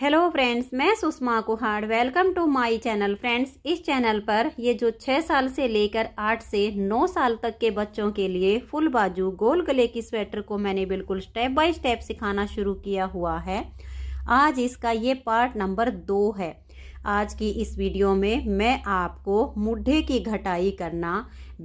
hello friends मैं Sushma Kuhad welcome to my channel friends इस channel पर ये जो छः साल से लेकर आठ से नौ साल तक के बच्चों के लिए फुल बाजू गोल गले की स्वेटर को मैंने बिल्कुल स्टेप बाय स्टेप सिखाना शुरू किया हुआ है आज इसका ये पार्ट नंबर दो है आज की इस वीडियो में मैं आपको मुड्ढे की घटाई करना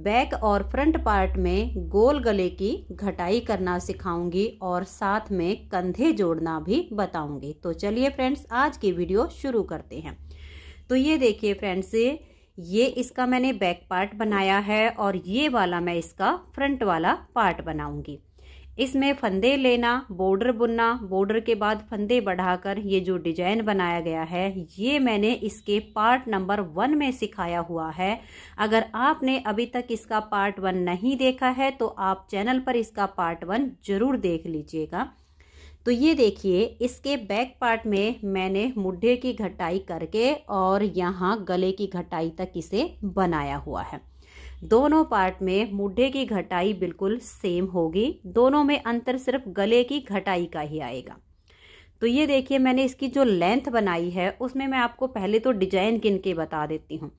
बैक और फ्रंट पार्ट में गोल गले की घटाई करना सिखाऊंगी और साथ में कंधे जोड़ना भी बताऊंगी तो चलिए फ्रेंड्स आज की वीडियो शुरू करते हैं तो ये देखिए फ्रेंड्स ये इसका मैंने बैक पार्ट बनाया है और ये वाला मैं इसका फ्रंट वाला पार्ट बनाऊंगी इसमें फंदे लेना बॉर्डर बुनना बॉर्डर के बाद फंदे बढ़ाकर ये जो डिजाइन बनाया गया है ये मैंने इसके पार्ट नंबर वन में सिखाया हुआ है अगर आपने अभी तक इसका पार्ट वन नहीं देखा है तो आप चैनल पर इसका पार्ट वन जरूर देख लीजिएगा तो ये देखिए इसके बैक पार्ट में मैंने मुड्ढे की घटाई करके और यहाँ गले की घटाई तक इसे बनाया हुआ है दोनों पार्ट में मुड्ढे की घटाई बिल्कुल सेम होगी दोनों में अंतर सिर्फ गले की घटाई का ही आएगा तो ये देखिए मैंने इसकी जो लेंथ बनाई है उसमें मैं आपको पहले तो डिजाइन गिन के बता देती हूँ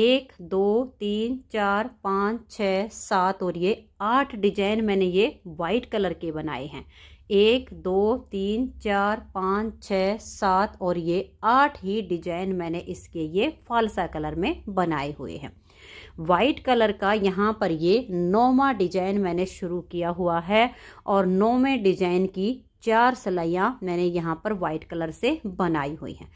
एक दो तीन चार पाँच छ सात और ये आठ डिजाइन मैंने ये वाइट कलर के बनाए हैं एक दो तीन चार पाँच छ सात और ये आठ ही डिजाइन मैंने इसके ये फालसा कलर में बनाए हुए हैं वाइट कलर का यहाँ पर ये नौवा डिजाइन मैंने शुरू किया हुआ है और नौवें डिजाइन की चार सलाइयाँ मैंने यहाँ पर वाइट कलर से बनाई हुई हैं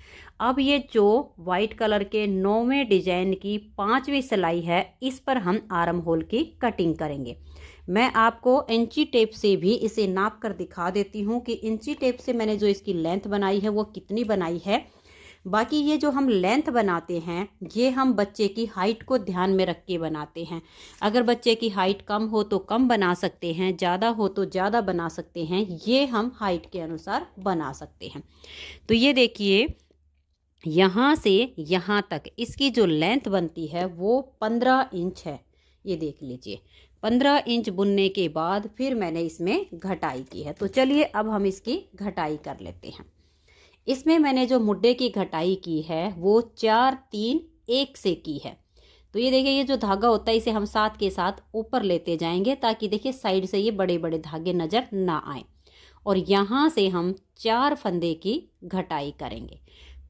अब ये जो वाइट कलर के नौवें डिजाइन की पांचवी सिलाई है इस पर हम आर्म होल की कटिंग करेंगे मैं आपको इंची टेप से भी इसे नाप कर दिखा देती हूँ कि इंची टेप से मैंने जो इसकी लेंथ बनाई है वो कितनी बनाई है बाकी ये जो हम लेंथ बनाते हैं ये हम बच्चे की हाइट को ध्यान में रख के बनाते हैं अगर बच्चे की हाइट कम हो तो कम बना सकते हैं ज़्यादा हो तो ज़्यादा बना सकते हैं ये हम हाइट के अनुसार बना सकते हैं तो ये देखिए यहाँ से यहाँ तक इसकी जो लेंथ बनती है वो पंद्रह इंच है ये देख लीजिए पंद्रह इंच बुनने के बाद फिर मैंने इसमें घटाई की है तो चलिए अब हम इसकी घटाई कर लेते हैं इसमें मैंने जो मुड्डे की घटाई की है वो चार तीन एक से की है तो ये देखिए ये जो धागा होता है इसे हम साथ के साथ ऊपर लेते जाएंगे ताकि देखिए साइड से ये बड़े बड़े धागे नज़र ना आए और यहाँ से हम चार फंदे की घटाई करेंगे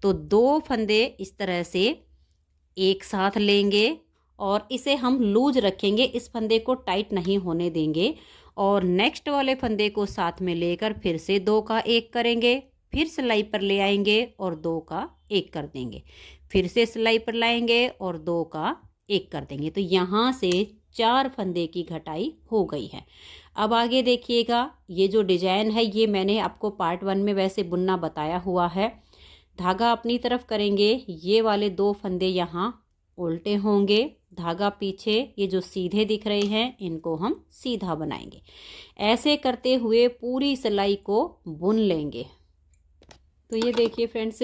तो दो फंदे इस तरह से एक साथ लेंगे और इसे हम लूज रखेंगे इस फंदे को टाइट नहीं होने देंगे और नेक्स्ट वाले फंदे को साथ में लेकर फिर से दो का एक करेंगे फिर सिलाई पर ले आएंगे और दो का एक कर देंगे फिर से सिलाई पर लाएंगे और दो का एक कर देंगे तो यहाँ से चार फंदे की घटाई हो गई है अब आगे देखिएगा ये जो डिजाइन है ये मैंने आपको पार्ट वन में वैसे बुनना बताया हुआ है धागा अपनी तरफ करेंगे ये वाले दो फंदे यहाँ उल्टे होंगे धागा पीछे ये जो सीधे दिख रहे हैं इनको हम सीधा बनाएंगे ऐसे करते हुए पूरी सिलाई को बुन लेंगे तो ये देखिए फ्रेंड्स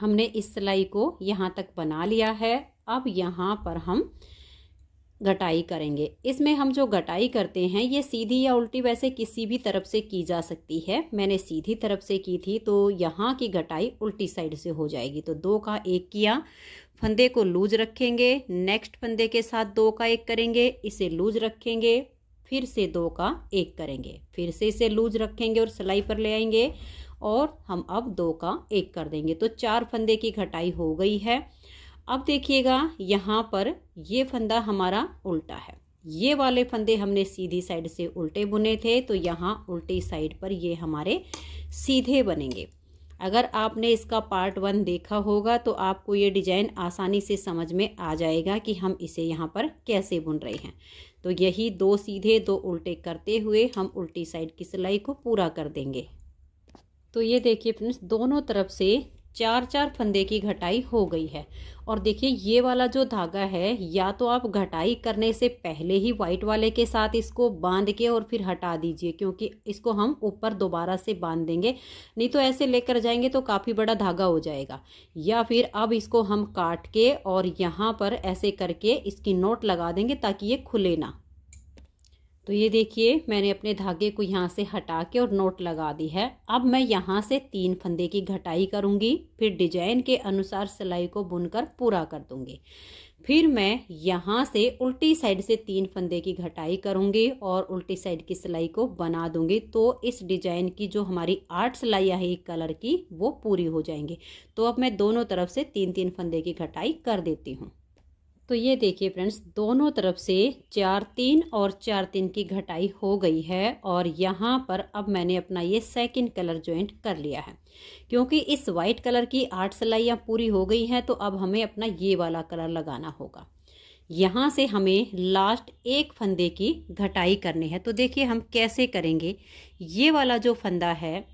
हमने इस सिलाई को यहाँ तक बना लिया है अब यहाँ पर हम घटाई करेंगे इसमें हम जो घटाई करते हैं ये सीधी या उल्टी वैसे किसी भी तरफ से की जा सकती है मैंने सीधी तरफ से की थी तो यहाँ की घटाई उल्टी साइड से हो जाएगी तो दो का एक किया फंदे को लूज रखेंगे नेक्स्ट फंदे के साथ दो का एक करेंगे इसे लूज रखेंगे फिर से दो का एक करेंगे फिर से इसे लूज रखेंगे और सिलाई पर ले आएंगे और हम अब दो का एक कर देंगे तो चार फंदे की घटाई हो गई है अब देखिएगा यहाँ पर ये फंदा हमारा उल्टा है ये वाले फंदे हमने सीधी साइड से उल्टे बुने थे तो यहाँ उल्टी साइड पर ये हमारे सीधे बनेंगे अगर आपने इसका पार्ट वन देखा होगा तो आपको ये डिजाइन आसानी से समझ में आ जाएगा कि हम इसे यहाँ पर कैसे बुन रहे हैं तो यही दो सीधे दो उल्टे करते हुए हम उल्टी साइड की सिलाई को पूरा कर देंगे तो ये देखिए फ्रेंड्स दोनों तरफ से चार चार फंदे की घटाई हो गई है और देखिए ये वाला जो धागा है या तो आप घटाई करने से पहले ही वाइट वाले के साथ इसको बांध के और फिर हटा दीजिए क्योंकि इसको हम ऊपर दोबारा से बांध देंगे नहीं तो ऐसे लेकर जाएंगे तो काफ़ी बड़ा धागा हो जाएगा या फिर अब इसको हम काट के और यहाँ पर ऐसे करके इसकी नोट लगा देंगे ताकि ये खुले ना तो ये देखिए मैंने अपने धागे को यहाँ से हटा के और नोट लगा दी है अब मैं यहाँ से तीन फंदे की घटाई करूँगी फिर डिजाइन के अनुसार सिलाई को बुनकर पूरा कर दूँगी फिर मैं यहाँ से उल्टी साइड से तीन फंदे की घटाई करूँगी और उल्टी साइड की सिलाई को बना दूँगी तो इस डिजाइन की जो हमारी आठ सिलाई है एक कलर की वो पूरी हो जाएंगी तो अब मैं दोनों तरफ से तीन तीन फंदे की घटाई कर देती हूँ तो ये देखिए फ्रेंड्स दोनों तरफ से चार तीन और चार तीन की घटाई हो गई है और यहाँ पर अब मैंने अपना ये सेकंड कलर ज्वाइंट कर लिया है क्योंकि इस वाइट कलर की आठ सिलाइयाँ पूरी हो गई हैं तो अब हमें अपना ये वाला कलर लगाना होगा यहाँ से हमें लास्ट एक फंदे की घटाई करनी है तो देखिए हम कैसे करेंगे ये वाला जो फंदा है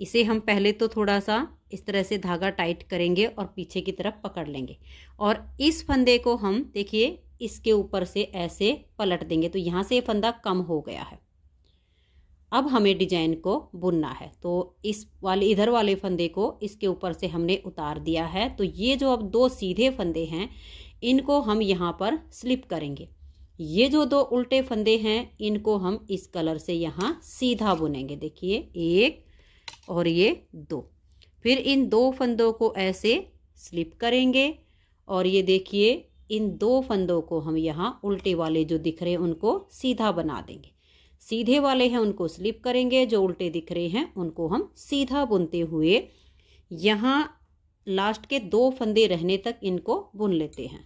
इसे हम पहले तो थोड़ा सा इस तरह से धागा टाइट करेंगे और पीछे की तरफ पकड़ लेंगे और इस फंदे को हम देखिए इसके ऊपर से ऐसे पलट देंगे तो यहाँ से ये फंदा कम हो गया है अब हमें डिजाइन को बुनना है तो इस वाले इधर वाले फंदे को इसके ऊपर से हमने उतार दिया है तो ये जो अब दो सीधे फंदे हैं इनको हम यहाँ पर स्लिप करेंगे ये जो दो उल्टे फंदे हैं इनको हम इस कलर से यहाँ सीधा बुनेंगे देखिए एक और ये दो फिर इन दो फंदों को ऐसे स्लिप करेंगे और ये देखिए इन दो फंदों को हम यहाँ उल्टे वाले जो दिख रहे हैं उनको सीधा बना देंगे सीधे वाले हैं उनको स्लिप करेंगे जो उल्टे दिख रहे हैं उनको हम सीधा बुनते हुए यहाँ लास्ट के दो फंदे रहने तक इनको बुन लेते हैं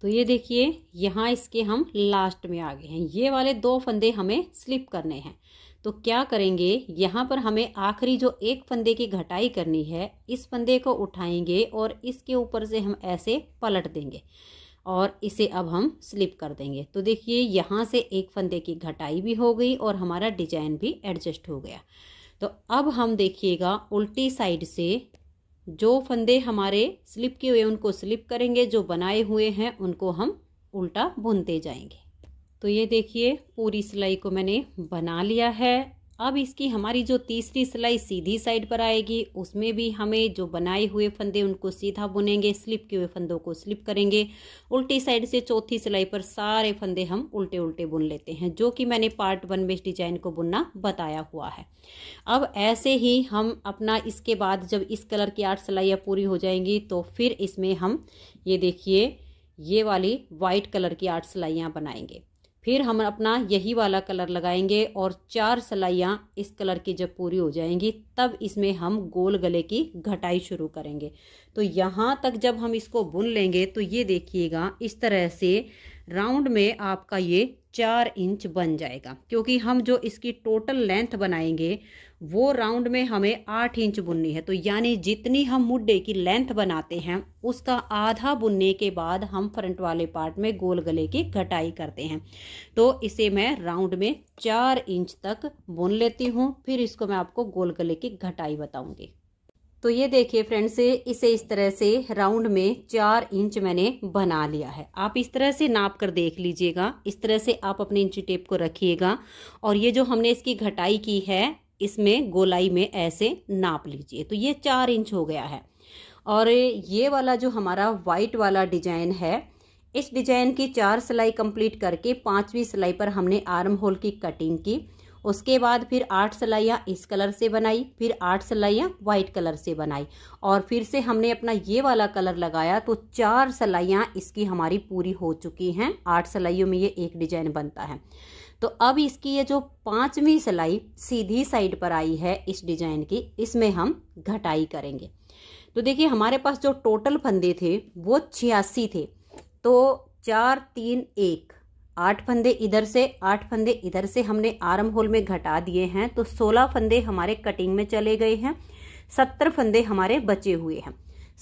तो ये देखिए यहाँ इसके हम लास्ट में आ गए हैं ये वाले दो फंदे हमें स्लिप करने हैं तो क्या करेंगे यहाँ पर हमें आखिरी जो एक फंदे की घटाई करनी है इस फंदे को उठाएंगे और इसके ऊपर से हम ऐसे पलट देंगे और इसे अब हम स्लिप कर देंगे तो देखिए यहाँ से एक फंदे की घटाई भी हो गई और हमारा डिजाइन भी एडजस्ट हो गया तो अब हम देखिएगा उल्टी साइड से जो फंदे हमारे स्लिप किए हुए उनको स्लिप करेंगे जो बनाए हुए हैं उनको हम उल्टा बुनते जाएंगे तो ये देखिए पूरी सिलाई को मैंने बना लिया है अब इसकी हमारी जो तीसरी सिलाई सीधी साइड पर आएगी उसमें भी हमें जो बनाए हुए फंदे उनको सीधा बुनेंगे स्लिप किए हुए फंदों को स्लिप करेंगे उल्टी साइड से चौथी सिलाई पर सारे फंदे हम उल्टे उल्टे बुन लेते हैं जो कि मैंने पार्ट वन में इस डिजाइन को बुनना बताया हुआ है अब ऐसे ही हम अपना इसके बाद जब इस कलर की आठ सिलाइयाँ पूरी हो जाएंगी तो फिर इसमें हम ये देखिए ये वाली वाइट कलर की आठ सिलाइयाँ बनाएंगे फिर हम अपना यही वाला कलर लगाएंगे और चार सलाइयाँ इस कलर की जब पूरी हो जाएंगी तब इसमें हम गोल गले की घटाई शुरू करेंगे तो यहाँ तक जब हम इसको बुन लेंगे तो ये देखिएगा इस तरह से राउंड में आपका ये चार इंच बन जाएगा क्योंकि हम जो इसकी टोटल लेंथ बनाएंगे वो राउंड में हमें आठ इंच बुननी है तो यानी जितनी हम मुड्डे की लेंथ बनाते हैं उसका आधा बुनने के बाद हम फ्रंट वाले पार्ट में गोल गले की घटाई करते हैं तो इसे मैं राउंड में चार इंच तक बुन लेती हूँ फिर इसको मैं आपको गोल गले की घटाई बताऊंगी तो ये देखिए फ्रेंड्स इसे इस तरह से राउंड में चार इंच मैंने बना लिया है आप इस तरह से नाप कर देख लीजिएगा इस तरह से आप अपने इंची टेप को रखिएगा और ये जो हमने इसकी घटाई की है इसमें गोलाई में ऐसे नाप लीजिए तो ये चार इंच हो गया है और ये वाला जो हमारा वाइट वाला डिजाइन है इस डिजाइन की चार सिलाई कंप्लीट करके पांचवी सिलाई पर हमने आर्म होल की कटिंग की उसके बाद फिर आठ सिलाइयाँ इस कलर से बनाई फिर आठ सिलाइयाँ वाइट कलर से बनाई और फिर से हमने अपना ये वाला कलर लगाया तो चार सिलाइयाँ इसकी हमारी पूरी हो चुकी हैं आठ सिलाइयों में ये एक डिजाइन बनता है तो अब इसकी ये जो पांचवी सिलाई सीधी साइड पर आई है इस डिजाइन की इसमें हम घटाई करेंगे तो देखिए हमारे पास जो टोटल फंदे थे वो छियासी थे तो चार तीन एक आठ फंदे इधर से आठ फंदे इधर से हमने आर्म होल में घटा दिए हैं तो सोलह फंदे हमारे कटिंग में चले गए हैं सत्तर फंदे हमारे बचे हुए हैं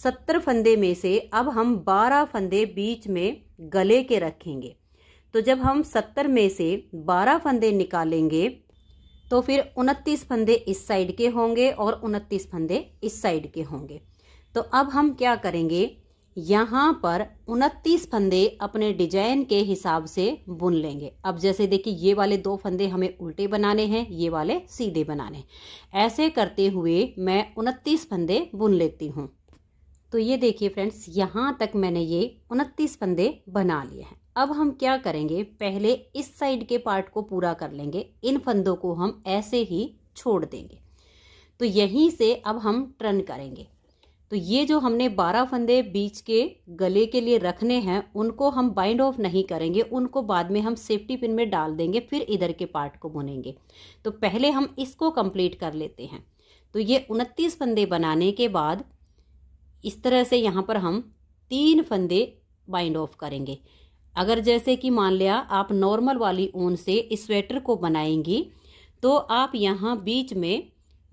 सत्तर फंदे में से अब हम बारह फंदे बीच में गले के रखेंगे तो जब हम सत्तर में से बारह फंदे निकालेंगे तो फिर उनतीस फंदे इस साइड के होंगे और उनतीस फंदे इस साइड के होंगे तो अब हम क्या करेंगे यहाँ पर उनतीस फंदे अपने डिजाइन के हिसाब से बुन लेंगे अब जैसे देखिए ये वाले दो फंदे हमें उल्टे बनाने हैं ये वाले सीधे बनाने ऐसे करते हुए मैं उनतीस फंदे बुन लेती हूँ तो ये देखिए फ्रेंड्स यहाँ तक मैंने ये उनतीस फंदे बना लिए हैं अब हम क्या करेंगे पहले इस साइड के पार्ट को पूरा कर लेंगे इन फंदों को हम ऐसे ही छोड़ देंगे तो यहीं से अब हम टर्न करेंगे तो ये जो हमने बारह फंदे बीच के गले के लिए रखने हैं उनको हम बाइंड ऑफ नहीं करेंगे उनको बाद में हम सेफ्टी पिन में डाल देंगे फिर इधर के पार्ट को बुनेंगे तो पहले हम इसको कंप्लीट कर लेते हैं तो ये उनतीस फंदे बनाने के बाद इस तरह से यहाँ पर हम तीन फंदे बाइंड ऑफ करेंगे अगर जैसे कि मान लिया आप नॉर्मल वाली ऊन से इस स्वेटर को बनाएंगी तो आप यहाँ बीच में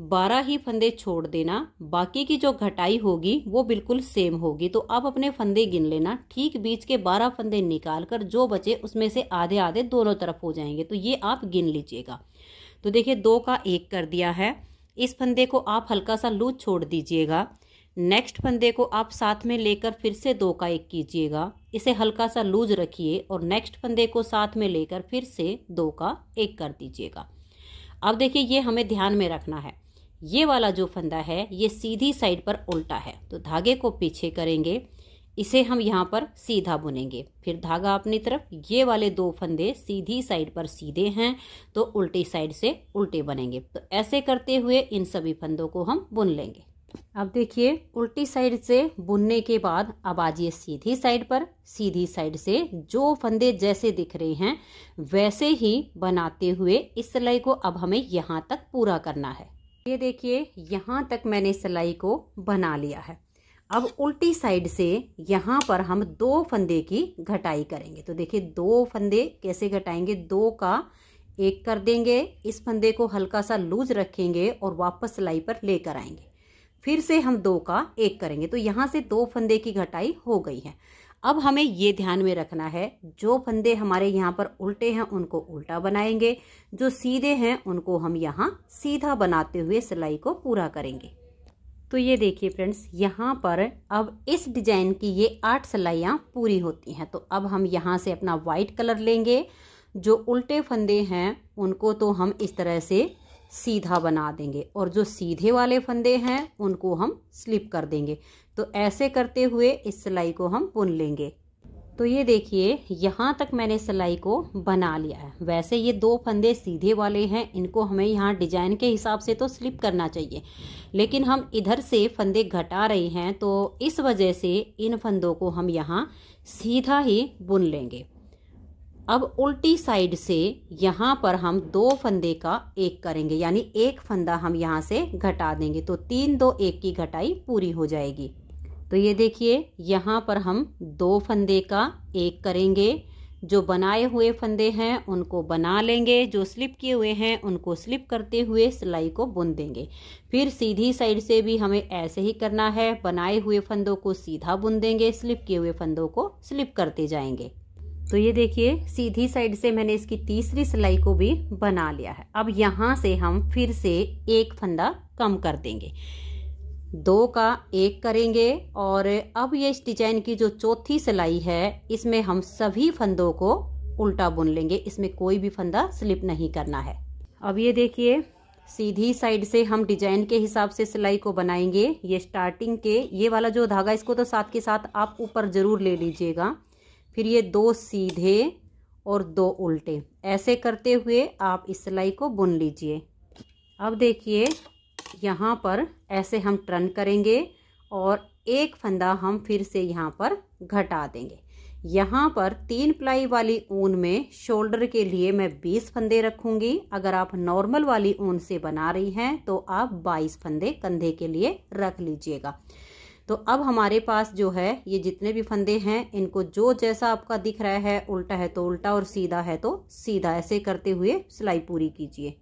बारह ही फंदे छोड़ देना बाकी की जो घटाई होगी वो बिल्कुल सेम होगी तो आप अपने फंदे गिन लेना ठीक बीच के बारह फंदे निकाल कर जो बचे उसमें से आधे आधे दोनों तरफ हो जाएंगे तो ये आप गिन लीजिएगा तो देखिए दो का एक कर दिया है इस फंदे को आप हल्का सा लूज छोड़ दीजिएगा नेक्स्ट फंदे को आप साथ में लेकर फिर से दो का एक कीजिएगा इसे हल्का सा लूज रखिए और नेक्स्ट फंदे को साथ में लेकर फिर से दो का एक कर दीजिएगा अब देखिए ये हमें ध्यान में रखना है ये वाला जो फंदा है ये सीधी साइड पर उल्टा है तो धागे को पीछे करेंगे इसे हम यहाँ पर सीधा बुनेंगे फिर धागा अपनी तरफ ये वाले दो फंदे सीधी साइड पर सीधे हैं तो उल्टी साइड से उल्टे बनेंगे तो ऐसे करते हुए इन सभी फंदों को हम बुन लेंगे अब देखिए उल्टी साइड से बुनने के बाद अब आज ये सीधी साइड पर सीधी साइड से जो फंदे जैसे दिख रहे हैं वैसे ही बनाते हुए इस सिलाई को अब हमें यहाँ तक पूरा करना है ये देखिए यहाँ तक मैंने सिलाई को बना लिया है अब उल्टी साइड से यहाँ पर हम दो फंदे की घटाई करेंगे तो देखिए दो फंदे कैसे घटाएंगे दो का एक कर देंगे इस फंदे को हल्का सा लूज रखेंगे और वापस सिलाई पर लेकर आएंगे फिर से हम दो का एक करेंगे तो यहाँ से दो फंदे की घटाई हो गई है अब हमें ये ध्यान में रखना है जो फंदे हमारे यहाँ पर उल्टे हैं उनको उल्टा बनाएंगे जो सीधे हैं उनको हम यहाँ सीधा बनाते हुए सिलाई को पूरा करेंगे तो ये देखिए फ्रेंड्स यहाँ पर अब इस डिजाइन की ये आठ सिलाइयाँ पूरी होती हैं तो अब हम यहाँ से अपना वाइट कलर लेंगे जो उल्टे फंदे हैं उनको तो हम इस तरह से सीधा बना देंगे और जो सीधे वाले फंदे हैं उनको हम स्लिप कर देंगे तो ऐसे करते हुए इस सिलाई को हम बुन लेंगे तो ये देखिए यहाँ तक मैंने सिलाई को बना लिया है वैसे ये दो फंदे सीधे वाले हैं इनको हमें यहाँ डिजाइन के हिसाब से तो स्लिप करना चाहिए लेकिन हम इधर से फंदे घटा रहे हैं तो इस वजह से इन फंदों को हम यहाँ सीधा ही बुन लेंगे अब उल्टी साइड से यहाँ पर हम दो फंदे का एक करेंगे यानी एक फंदा हम यहाँ से घटा देंगे तो तीन दो एक की घटाई पूरी हो जाएगी तो ये देखिए यहाँ पर हम दो फंदे का एक करेंगे जो बनाए हुए फंदे हैं उनको बना लेंगे जो स्लिप किए हुए हैं उनको स्लिप करते हुए सिलाई को बुन देंगे फिर सीधी साइड से भी हमें ऐसे ही करना है बनाए हुए फंदों को सीधा बुन देंगे स्लिप किए हुए फंदों को स्लिप करते जाएंगे तो ये देखिए सीधी साइड से मैंने इसकी तीसरी सिलाई को भी बना लिया है अब यहाँ से हम फिर से एक फंदा कम कर देंगे दो का एक करेंगे और अब ये इस डिजाइन की जो चौथी सिलाई है इसमें हम सभी फंदों को उल्टा बुन लेंगे इसमें कोई भी फंदा स्लिप नहीं करना है अब ये देखिए सीधी साइड से हम डिजाइन के हिसाब से सिलाई को बनाएंगे ये स्टार्टिंग के ये वाला जो धागा इसको तो साथ के साथ आप ऊपर जरूर ले लीजिएगा फिर ये दो सीधे और दो उल्टे ऐसे करते हुए आप इस सिलाई को बुन लीजिए अब देखिए यहाँ पर ऐसे हम टर्न करेंगे और एक फंदा हम फिर से यहाँ पर घटा देंगे यहाँ पर तीन प्लाई वाली ऊन में शोल्डर के लिए मैं बीस फंदे रखूँगी अगर आप नॉर्मल वाली ऊन से बना रही हैं तो आप बाईस फंदे कंधे के लिए रख लीजिएगा तो अब हमारे पास जो है ये जितने भी फंदे हैं इनको जो जैसा आपका दिख रहा है उल्टा है तो उल्टा और सीधा है तो सीधा ऐसे करते हुए सिलाई पूरी कीजिए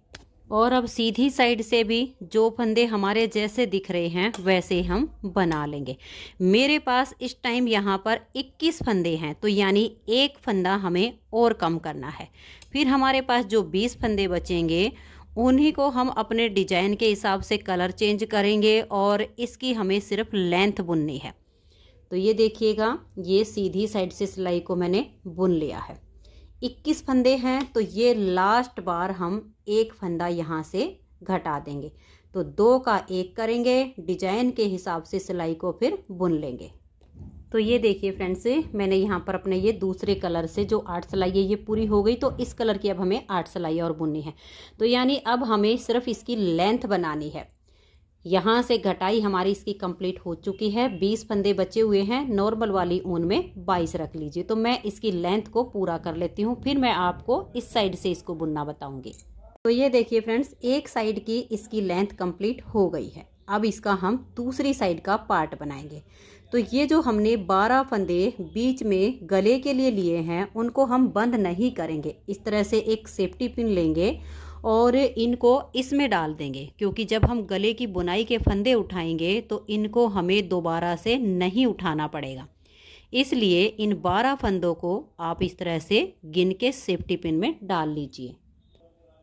और अब सीधी साइड से भी जो फंदे हमारे जैसे दिख रहे हैं वैसे हम बना लेंगे मेरे पास इस टाइम यहाँ पर 21 फंदे हैं तो यानी एक फंदा हमें और कम करना है फिर हमारे पास जो 20 फंदे बचेंगे उन्हीं को हम अपने डिजाइन के हिसाब से कलर चेंज करेंगे और इसकी हमें सिर्फ लेंथ बुननी है तो ये देखिएगा ये सीधी साइड से सिलाई को मैंने बुन लिया है 21 फंदे हैं तो ये लास्ट बार हम एक फंदा यहाँ से घटा देंगे तो दो का एक करेंगे डिजाइन के हिसाब से सिलाई को फिर बुन लेंगे तो ये देखिए फ्रेंड्स मैंने यहाँ पर अपने ये दूसरे कलर से जो आठ सिलाई है ये पूरी हो गई तो इस कलर की अब हमें आठ सिलाई और बुननी है तो यानी अब हमें सिर्फ इसकी लेंथ बनानी है यहाँ से घटाई हमारी इसकी कंप्लीट हो चुकी है बीस फंदे बचे हुए हैं नॉर्मल वाली ऊन में बाईस रख लीजिए तो मैं इसकी लेंथ को पूरा कर लेती हूँ फिर मैं आपको इस साइड से इसको बुनना बताऊँगी तो ये देखिए फ्रेंड्स एक साइड की इसकी लेंथ कंप्लीट हो गई है अब इसका हम दूसरी साइड का पार्ट बनाएंगे तो ये जो हमने बारह फंदे बीच में गले के लिए लिए हैं उनको हम बंद नहीं करेंगे इस तरह से एक सेफ्टी पिन लेंगे और इनको इसमें डाल देंगे क्योंकि जब हम गले की बुनाई के फंदे उठाएंगे तो इनको हमें दोबारा से नहीं उठाना पड़ेगा इसलिए इन बारह फंदों को आप इस तरह से गिन के सेफ्टी पिन में डाल लीजिए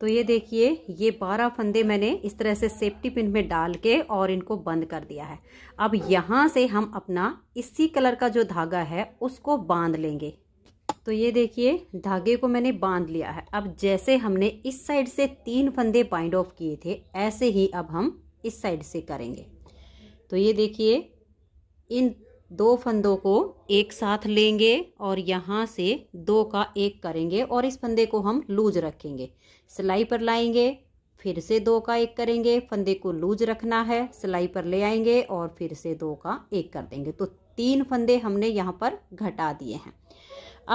तो ये देखिए ये बारह फंदे मैंने इस तरह से सेफ्टी पिन में डाल के और इनको बंद कर दिया है अब यहाँ से हम अपना इसी कलर का जो धागा है उसको बांध लेंगे तो ये देखिए धागे को मैंने बांध लिया है अब जैसे हमने इस साइड से तीन फंदे बाइंड ऑफ किए थे ऐसे ही अब हम इस साइड से करेंगे तो ये देखिए इन दो फंदों को एक साथ लेंगे और यहाँ से दो का एक करेंगे और इस फंदे को हम लूज रखेंगे सिलाई पर लाएंगे फिर से दो का एक करेंगे फंदे को लूज रखना है सिलाई पर ले आएंगे और फिर से दो का एक कर देंगे तो तीन फंदे हमने यहाँ पर घटा दिए हैं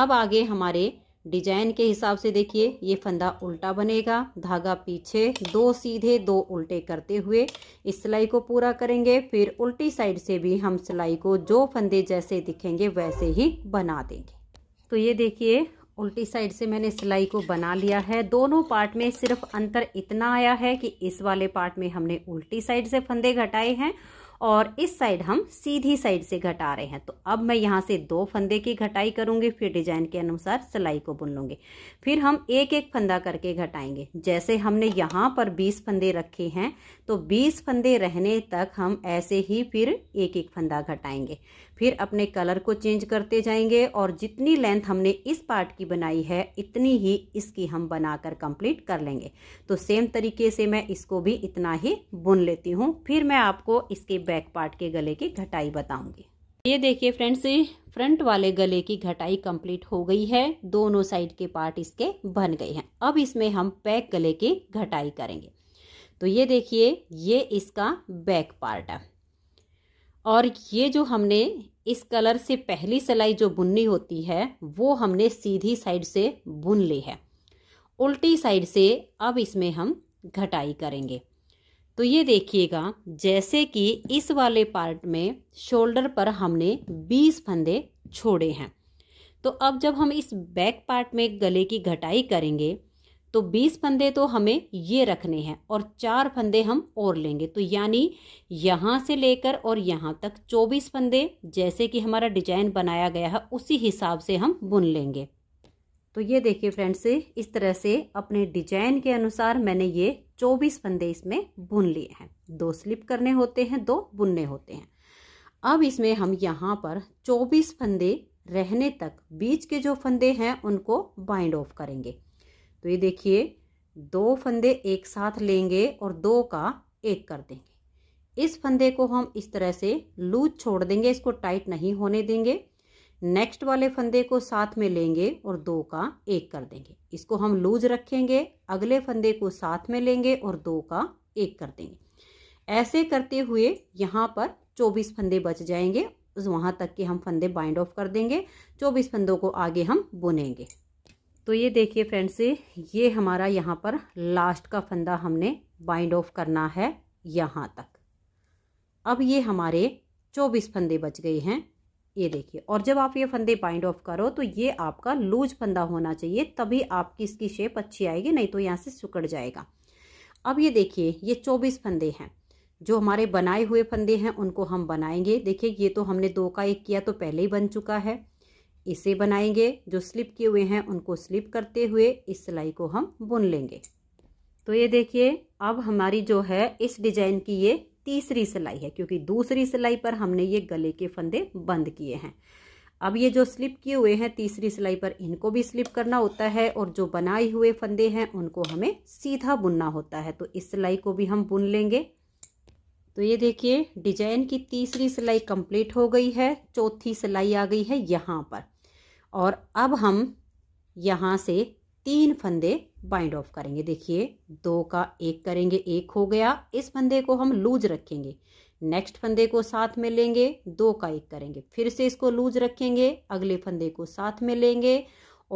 अब आगे हमारे डिजाइन के हिसाब से देखिए ये फंदा उल्टा बनेगा धागा पीछे दो सीधे दो उल्टे करते हुए इस सिलाई को पूरा करेंगे फिर उल्टी साइड से भी हम सिलाई को जो फंदे जैसे दिखेंगे वैसे ही बना देंगे तो ये देखिए उल्टी साइड से मैंने सिलाई को बना लिया है दोनों पार्ट में सिर्फ अंतर इतना आया है कि इस वाले पार्ट में हमने उल्टी साइड से फंदे घटाए हैं और इस साइड हम सीधी साइड से घटा रहे हैं तो अब मैं यहाँ से दो फंदे की घटाई करूँगी फिर डिजाइन के अनुसार सिलाई को बुन लूँगी फिर हम एक एक फंदा करके घटाएंगे जैसे हमने यहाँ पर 20 फंदे रखे हैं तो 20 फंदे रहने तक हम ऐसे ही फिर एक एक फंदा घटाएंगे फिर अपने कलर को चेंज करते जाएंगे और जितनी लेंथ हमने इस पार्ट की बनाई है इतनी ही इसकी हम बनाकर कंप्लीट कर लेंगे तो सेम तरीके से मैं इसको भी इतना ही बुन लेती हूँ फिर मैं आपको इसके बैक पार्ट के गले की घटाई बताऊंगी ये देखिए फ्रेंड्स फ्रंट वाले गले की घटाई कंप्लीट हो गई है दोनों साइड के पार्ट इसके बन गए हैं अब इसमें हम बैक गले की घटाई करेंगे तो ये देखिए ये इसका बैक पार्ट है और ये जो हमने इस कलर से पहली सिलाई जो बुननी होती है वो हमने सीधी साइड से बुन ली है उल्टी साइड से अब इसमें हम घटाई करेंगे तो ये देखिएगा जैसे कि इस वाले पार्ट में शोल्डर पर हमने 20 फंदे छोड़े हैं तो अब जब हम इस बैक पार्ट में गले की घटाई करेंगे तो 20 फंदे तो हमें ये रखने हैं और चार फंदे हम और लेंगे तो यानी यहाँ से लेकर और यहाँ तक 24 फंदे जैसे कि हमारा डिजाइन बनाया गया है उसी हिसाब से हम बुन लेंगे तो ये देखिए फ्रेंड्स इस तरह से अपने डिजाइन के अनुसार मैंने ये 24 फंदे इसमें बुन लिए हैं दो स्लिप करने होते हैं दो बुनने होते हैं अब इसमें हम यहाँ पर चौबीस फंदे रहने तक बीच के जो फंदे हैं उनको बाइंड ऑफ करेंगे तो ये देखिए दो फंदे एक साथ लेंगे और दो का एक कर देंगे इस फंदे को हम इस तरह से लूज छोड़ देंगे इसको टाइट नहीं होने देंगे नेक्स्ट वाले फंदे को साथ में लेंगे और दो का एक कर देंगे इसको हम लूज रखेंगे अगले फंदे को साथ में लेंगे और दो का एक कर देंगे ऐसे करते हुए यहाँ पर चौबीस फंदे बच जाएंगे वहाँ तक के हम फंदे बाइंड ऑफ कर देंगे चौबीस फंदों को आगे हम बुनेंगे तो ये देखिए फ्रेंड्स ये हमारा यहाँ पर लास्ट का फंदा हमने बाइंड ऑफ करना है यहाँ तक अब ये हमारे चौबीस फंदे बच गए हैं ये देखिए और जब आप ये फंदे बाइंड ऑफ करो तो ये आपका लूज फंदा होना चाहिए तभी आपकी इसकी शेप अच्छी आएगी नहीं तो यहाँ से सुकड़ जाएगा अब ये देखिए ये चौबीस फंदे हैं जो हमारे बनाए हुए फंदे हैं उनको हम बनाएंगे देखिए ये तो हमने दो का एक किया तो पहले ही बन चुका है इसे बनाएंगे जो स्लिप किए हुए हैं उनको स्लिप करते हुए इस सिलाई को हम बुन लेंगे तो ये देखिए अब हमारी जो है इस डिजाइन की ये तीसरी सिलाई है क्योंकि दूसरी सिलाई पर हमने ये गले के फंदे बंद किए हैं अब ये जो स्लिप किए हुए हैं तीसरी सिलाई पर इनको भी स्लिप करना होता है और जो बनाए हुए फंदे हैं उनको हमें सीधा बुनना होता है तो इस सिलाई को भी हम बुन लेंगे तो ये देखिए डिजाइन की तीसरी सिलाई कंप्लीट हो गई है चौथी सिलाई आ गई है यहाँ पर और अब हम यहाँ से तीन फंदे बाइंड ऑफ करेंगे देखिए दो का एक करेंगे एक हो गया इस फंदे को हम लूज रखेंगे नेक्स्ट फंदे को साथ में लेंगे दो का एक करेंगे फिर से इसको लूज रखेंगे अगले फंदे को साथ में लेंगे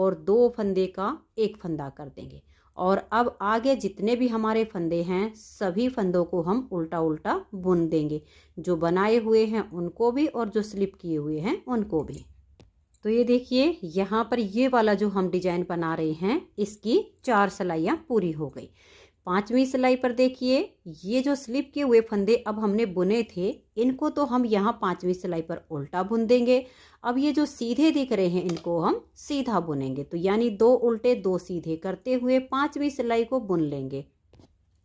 और दो फंदे का एक फंदा कर देंगे और अब आगे जितने भी हमारे फंदे हैं सभी फंदों को हम उल्टा उल्टा बुन देंगे जो बनाए हुए हैं उनको भी और जो स्लिप किए हुए हैं उनको भी तो ये देखिए यहाँ पर ये वाला जो हम डिजाइन बना रहे हैं इसकी चार सिलाइयाँ पूरी हो गई पांचवी सिलाई पर देखिए ये जो स्लिप किए हुए फंदे अब हमने बुने थे इनको तो हम यहाँ पांचवी सिलाई पर उल्टा बुन देंगे अब ये जो सीधे दिख रहे हैं इनको हम सीधा बुनेंगे तो यानी दो उल्टे दो सीधे करते हुए पांचवी सिलाई को बुन लेंगे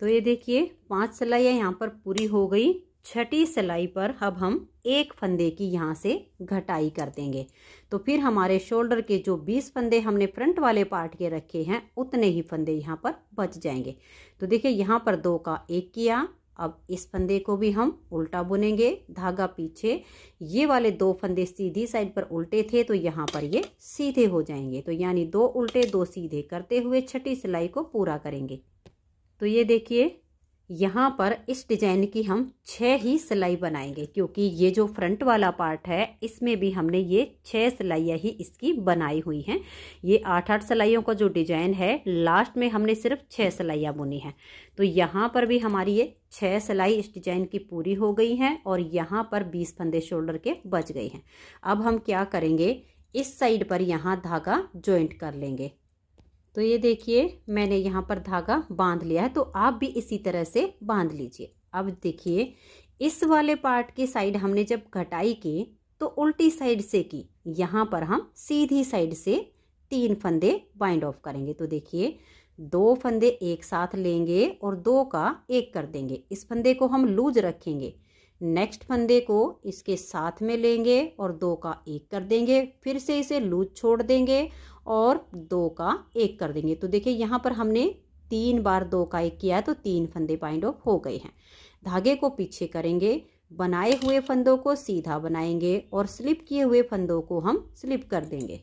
तो ये देखिए पांच सिलाइयाँ यहाँ पर पूरी हो गई छठी सिलाई पर अब हम एक फंदे की यहाँ से घटाई कर देंगे तो फिर हमारे शोल्डर के जो 20 फंदे हमने फ्रंट वाले पार्ट के रखे हैं उतने ही फंदे यहाँ पर बच जाएंगे तो देखिए यहाँ पर दो का एक किया अब इस फंदे को भी हम उल्टा बुनेंगे धागा पीछे ये वाले दो फंदे सीधी साइड पर उल्टे थे तो यहाँ पर ये सीधे हो जाएंगे तो यानी दो उल्टे दो सीधे करते हुए छठी सिलाई को पूरा करेंगे तो ये देखिए यहाँ पर इस डिजाइन की हम छः ही सिलाई बनाएंगे क्योंकि ये जो फ्रंट वाला पार्ट है इसमें भी हमने ये छः सिलाइयाँ ही इसकी बनाई हुई हैं ये आठ आठ सिलाइयों का जो डिजाइन है लास्ट में हमने सिर्फ छह सिलाइयाँ बुनी हैं तो यहाँ पर भी हमारी ये छः सिलाई इस डिजाइन की पूरी हो गई हैं और यहाँ पर बीस फंदे शोल्डर के बच गए हैं अब हम क्या करेंगे इस साइड पर यहाँ धागा ज्वाइंट कर लेंगे तो ये देखिए मैंने यहाँ पर धागा बांध लिया है तो आप भी इसी तरह से बांध लीजिए अब देखिए इस वाले पार्ट की साइड हमने जब घटाई की तो उल्टी साइड से की यहाँ पर हम सीधी साइड से तीन फंदे बाइंड ऑफ करेंगे तो देखिए दो फंदे एक साथ लेंगे और दो का एक कर देंगे इस फंदे को हम लूज रखेंगे नेक्स्ट फंदे को इसके साथ में लेंगे और दो का एक कर देंगे फिर से इसे लूज छोड़ देंगे और दो का एक कर देंगे तो देखिए यहाँ पर हमने तीन बार दो का एक किया तो तीन फंदे बाइंड ऑफ हो गए हैं धागे को पीछे करेंगे बनाए हुए फंदों को सीधा बनाएंगे और स्लिप किए हुए फंदों को हम स्लिप कर देंगे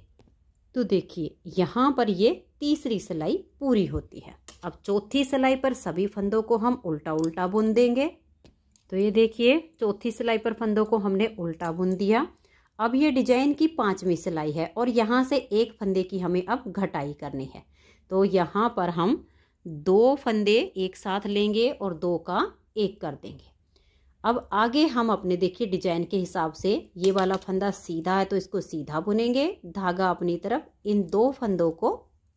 तो देखिए यहाँ पर ये तीसरी सिलाई पूरी होती है अब चौथी सिलाई पर सभी फंदों को हम उल्टा उल्टा बुन देंगे तो ये देखिए चौथी सिलाई पर फंदों को हमने उल्टा बुन दिया अब ये डिजाइन की पांचवी सिलाई है और यहाँ से एक फंदे की हमें अब घटाई करनी है तो यहाँ पर हम दो फंदे एक साथ लेंगे और दो का एक कर देंगे अब आगे हम अपने देखिए डिजाइन के हिसाब से ये वाला फंदा सीधा है तो इसको सीधा बुनेंगे धागा अपनी तरफ इन दो फंदों को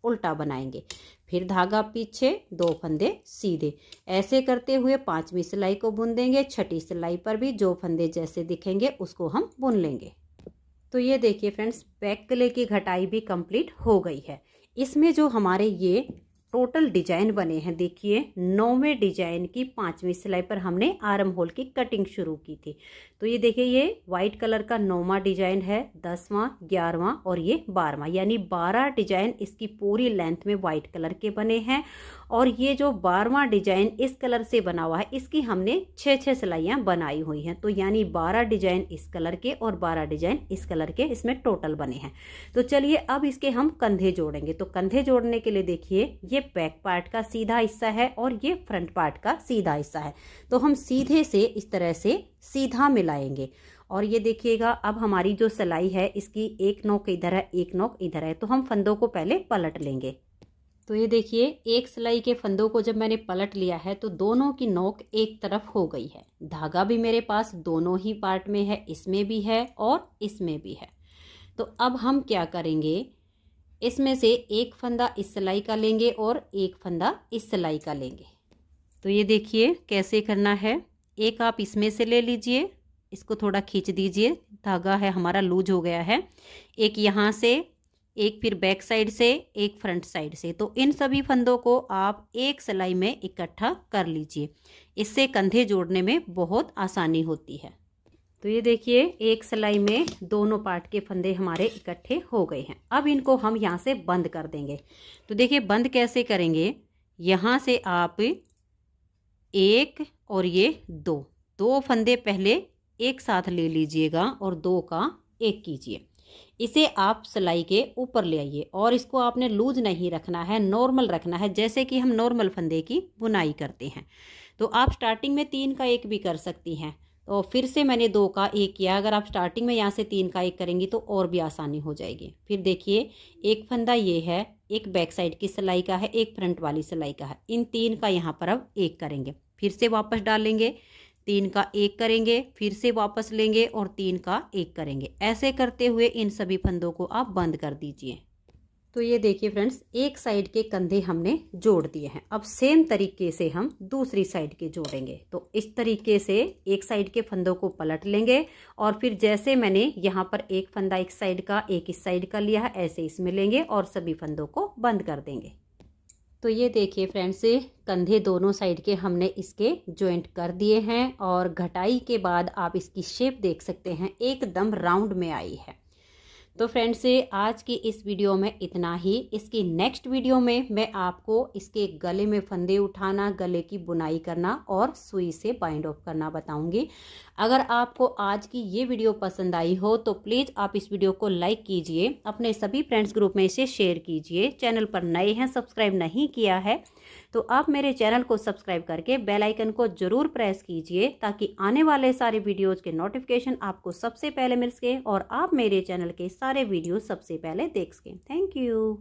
उल्टा बनाएंगे फिर धागा पीछे दो फंदे सीधे ऐसे करते हुए पांचवी सिलाई को बुन देंगे छठी सिलाई पर भी जो फंदे जैसे दिखेंगे उसको हम बुन लेंगे तो ये देखिए फ्रेंड्स बैक गले की घटाई भी कंप्लीट हो गई है इसमें जो हमारे ये टोटल डिजाइन बने हैं देखिए नौवें डिजाइन की पांचवी सिलाई पर हमने आर्म होल की कटिंग शुरू की थी तो ये देखिए ये व्हाइट कलर का नौवा डिजाइन है दसवां ग्यारहवा और ये बारहवा यानी बारह डिजाइन इसकी पूरी लेंथ में व्हाइट कलर के बने हैं और ये जो बारवा डिजाइन इस कलर से बना हुआ है इसकी हमने छः छः सिलाइयाँ बनाई हुई हैं तो यानी बारह डिजाइन इस कलर के और बारह डिजाइन इस कलर के इसमें टोटल बने हैं तो चलिए अब इसके हम कंधे जोड़ेंगे तो कंधे जोड़ने के लिए देखिए ये बैक पार्ट का सीधा हिस्सा है और ये फ्रंट पार्ट का सीधा हिस्सा है तो हम सीधे से इस तरह से सीधा मिलाएंगे और ये देखिएगा अब हमारी जो सिलाई है इसकी एक नोक इधर है एक नोक इधर है तो हम फंदों को पहले पलट लेंगे तो ये देखिए एक सिलाई के फंदों को जब मैंने पलट लिया है तो दोनों की नोक एक तरफ हो गई है धागा भी मेरे पास दोनों ही पार्ट में है इसमें भी है और इसमें भी है तो अब हम क्या करेंगे इसमें से एक फंदा इस सिलाई का लेंगे और एक फंदा इस सिलाई का लेंगे तो ये देखिए कैसे करना है एक आप इसमें से ले लीजिए इसको थोड़ा खींच दीजिए धागा है हमारा लूज हो गया है एक यहाँ से एक फिर बैक साइड से एक फ्रंट साइड से तो इन सभी फंदों को आप एक सिलाई में इकट्ठा कर लीजिए इससे कंधे जोड़ने में बहुत आसानी होती है तो ये देखिए एक सिलाई में दोनों पार्ट के फंदे हमारे इकट्ठे हो गए हैं अब इनको हम यहाँ से बंद कर देंगे तो देखिए बंद कैसे करेंगे यहाँ से आप एक और ये दो दो फंदे पहले एक साथ ले लीजिएगा और दो का एक कीजिए इसे आप सिलाई के ऊपर ले आइए और इसको आपने लूज नहीं रखना है नॉर्मल रखना है जैसे कि हम नॉर्मल फंदे की बुनाई करते हैं तो आप स्टार्टिंग में तीन का एक भी कर सकती हैं तो फिर से मैंने दो का एक किया अगर आप स्टार्टिंग में यहाँ से तीन का एक करेंगी तो और भी आसानी हो जाएगी फिर देखिए एक फंदा ये है एक बैक साइड की सिलाई का है एक फ्रंट वाली सिलाई का है इन तीन का यहाँ पर अब एक करेंगे फिर से वापस डालेंगे तीन का एक करेंगे फिर से वापस लेंगे और तीन का एक करेंगे ऐसे करते हुए इन सभी फंदों को आप बंद कर दीजिए तो ये देखिए फ्रेंड्स एक साइड के कंधे हमने जोड़ दिए हैं अब सेम तरीके से हम दूसरी साइड के जोड़ेंगे तो इस तरीके से एक साइड के फंदों को पलट लेंगे और फिर जैसे मैंने यहाँ पर एक फंदा एक साइड का एक इस साइड का लिया है ऐसे इसमें लेंगे और सभी फंदों को बंद कर देंगे तो ये देखिए फ्रेंड्स कंधे दोनों साइड के हमने इसके जॉइंट कर दिए हैं और घटाई के बाद आप इसकी शेप देख सकते हैं एकदम राउंड में आई है तो फ्रेंड्स आज की इस वीडियो में इतना ही इसकी नेक्स्ट वीडियो में मैं आपको इसके गले में फंदे उठाना गले की बुनाई करना और सुई से बाइंड ऑफ करना बताऊंगी अगर आपको आज की ये वीडियो पसंद आई हो तो प्लीज़ आप इस वीडियो को लाइक कीजिए अपने सभी फ्रेंड्स ग्रुप में इसे शेयर कीजिए चैनल पर नए हैं सब्सक्राइब नहीं किया है तो आप मेरे चैनल को सब्सक्राइब करके बेल आइकन को जरूर प्रेस कीजिए ताकि आने वाले सारे वीडियोज़ के नोटिफिकेशन आपको सबसे पहले मिल सके और आप मेरे चैनल के सारे वीडियो सबसे पहले देख सकें थैंक यू